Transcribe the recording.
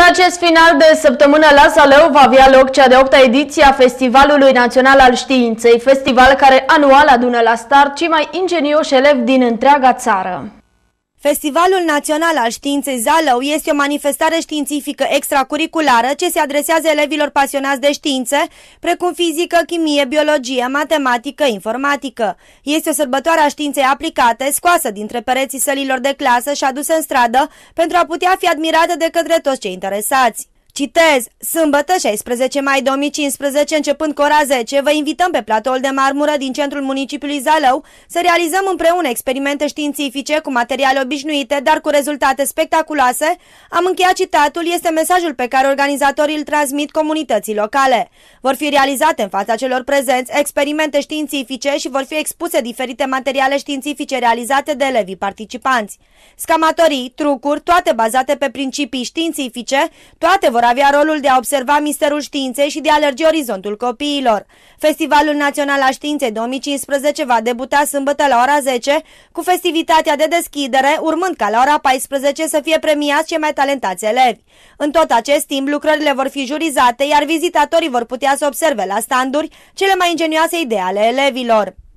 La acest final de săptămână la Salău va avea loc cea de 8 -a ediție a Festivalului Național al Științei, festival care anual adună la start cei mai ingenioși elevi din întreaga țară. Festivalul Național al Științei Zalău este o manifestare științifică extracurriculară ce se adresează elevilor pasionați de științe, precum fizică, chimie, biologie, matematică, informatică. Este o sărbătoare a științei aplicate, scoasă dintre pereții sălilor de clasă și adusă în stradă pentru a putea fi admirată de către toți cei interesați. Citez, sâmbătă 16 mai 2015, începând cu ora 10, vă invităm pe platoul de marmură din centrul municipiului Zalău să realizăm împreună experimente științifice cu materiale obișnuite, dar cu rezultate spectaculoase. Am încheiat citatul, este mesajul pe care organizatorii îl transmit comunității locale. Vor fi realizate în fața celor prezenți experimente științifice și vor fi expuse diferite materiale științifice realizate de elevii participanți. Scamatorii, trucuri, toate bazate pe principii științifice, toate vor avea rolul de a observa misterul științei și de a lărgi orizontul copiilor. Festivalul Național a Științei 2015 va debuta sâmbătă la ora 10 cu festivitatea de deschidere, urmând ca la ora 14 să fie premiați cei mai talentați elevi. În tot acest timp, lucrările vor fi jurizate, iar vizitatorii vor putea să observe la standuri cele mai ingenioase idei ale elevilor.